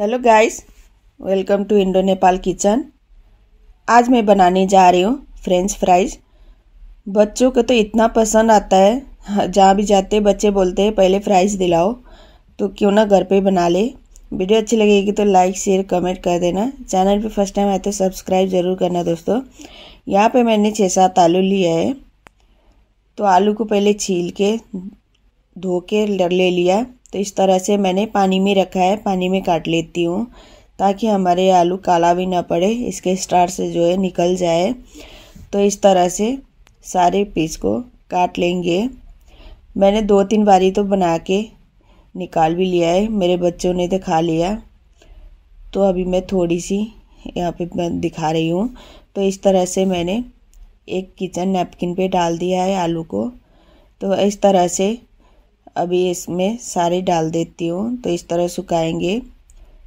hello guys welcome to Indo Nepal kitchen आज मैं बनाने जा रही हूँ फ्रेंच फ्राइज बच्चों को तो इतना पसंद आता है जहाँ भी जाते बच्चे बोलते हैं पहले फ्राइज दिलाओ तो क्यों ना घर पे बना ले वीडियो अच्छी लगेगी तो लाइक शेयर कमेंट कर देना चैनल पे फर्स्ट टाइम आए तो सब्सक्राइब ज़रूर करना दोस्तों यहाँ पर मैंने छः सात आलू लिया है तो आलू को पहले छील के धो के ले लिया तो इस तरह से मैंने पानी में रखा है पानी में काट लेती हूँ ताकि हमारे आलू काला भी ना पड़े इसके स्टार से जो है निकल जाए तो इस तरह से सारे पीस को काट लेंगे मैंने दो तीन बारी तो बना के निकाल भी लिया है मेरे बच्चों ने तो खा लिया तो अभी मैं थोड़ी सी यहाँ पे मैं दिखा रही हूँ तो इस तरह से मैंने एक किचन नैपकिन पे डाल दिया है आलू को तो इस तरह से अभी इसमें सारे डाल देती हूँ तो इस तरह सुखाएंगे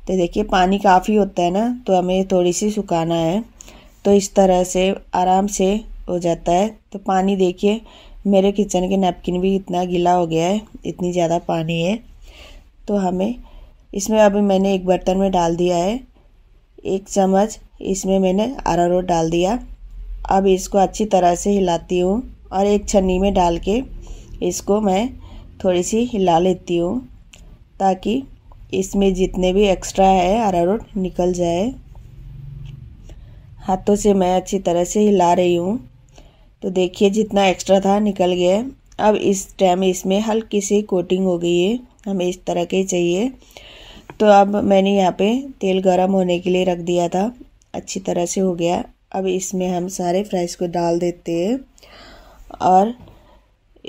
तो देखिए पानी काफ़ी होता है ना तो हमें थोड़ी सी सुखाना है तो इस तरह से आराम से हो जाता है तो पानी देखिए मेरे किचन के नैपकिन भी इतना गीला हो गया है इतनी ज़्यादा पानी है तो हमें इसमें अभी मैंने एक बर्तन में डाल दिया है एक चम्मच इसमें मैंने अरारोट डाल दिया अब इसको अच्छी तरह से हिलाती हूँ और एक छन्नी में डाल के इसको मैं थोड़ी सी हिला लेती हूँ ताकि इसमें जितने भी एक्स्ट्रा है अरारोट निकल जाए हाथों से मैं अच्छी तरह से हिला रही हूँ तो देखिए जितना एक्स्ट्रा था निकल गया अब इस टाइम इसमें हल्की सी कोटिंग हो गई है हमें इस तरह के चाहिए तो अब मैंने यहाँ पे तेल गरम होने के लिए रख दिया था अच्छी तरह से हो गया अब इसमें हम सारे फ्राइज़ को डाल देते हैं और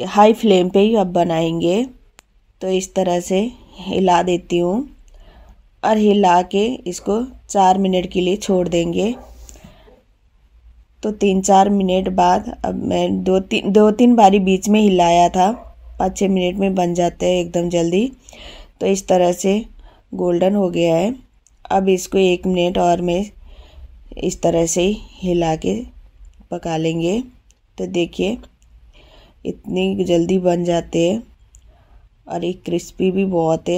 हाई फ्लेम पे ही अब बनाएंगे तो इस तरह से हिला देती हूँ और हिला के इसको चार मिनट के लिए छोड़ देंगे तो तीन चार मिनट बाद अब मैं दो तीन दो तीन बारी बीच में हिलाया था पाँच छः मिनट में बन जाते हैं एकदम जल्दी तो इस तरह से गोल्डन हो गया है अब इसको एक मिनट और मैं इस तरह से हिला के पका लेंगे तो देखिए इतनी जल्दी बन जाते हैं और ये क्रिस्पी भी बहुत है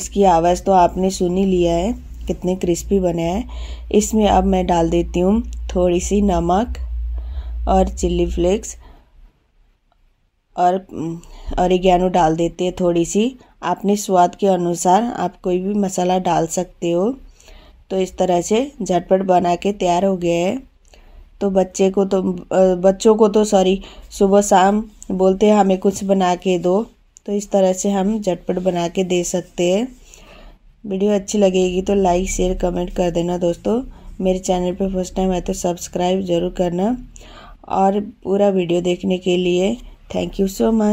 इसकी आवाज़ तो आपने सुन ही लिया है कितने क्रिस्पी बने हैं इसमें अब मैं डाल देती हूँ थोड़ी सी नमक और चिल्ली फ्लेक्स और औरिगैनो डाल देते हैं थोड़ी सी आपने स्वाद के अनुसार आप कोई भी मसाला डाल सकते हो तो इस तरह से झटपट बना के तैयार हो गया है तो बच्चे को तो बच्चों को तो सॉरी सुबह शाम बोलते हैं हमें कुछ बना के दो तो इस तरह से हम झटपट बना के दे सकते हैं वीडियो अच्छी लगेगी तो लाइक शेयर कमेंट कर देना दोस्तों मेरे चैनल पर फर्स्ट टाइम है तो सब्सक्राइब ज़रूर करना और पूरा वीडियो देखने के लिए थैंक यू सो मच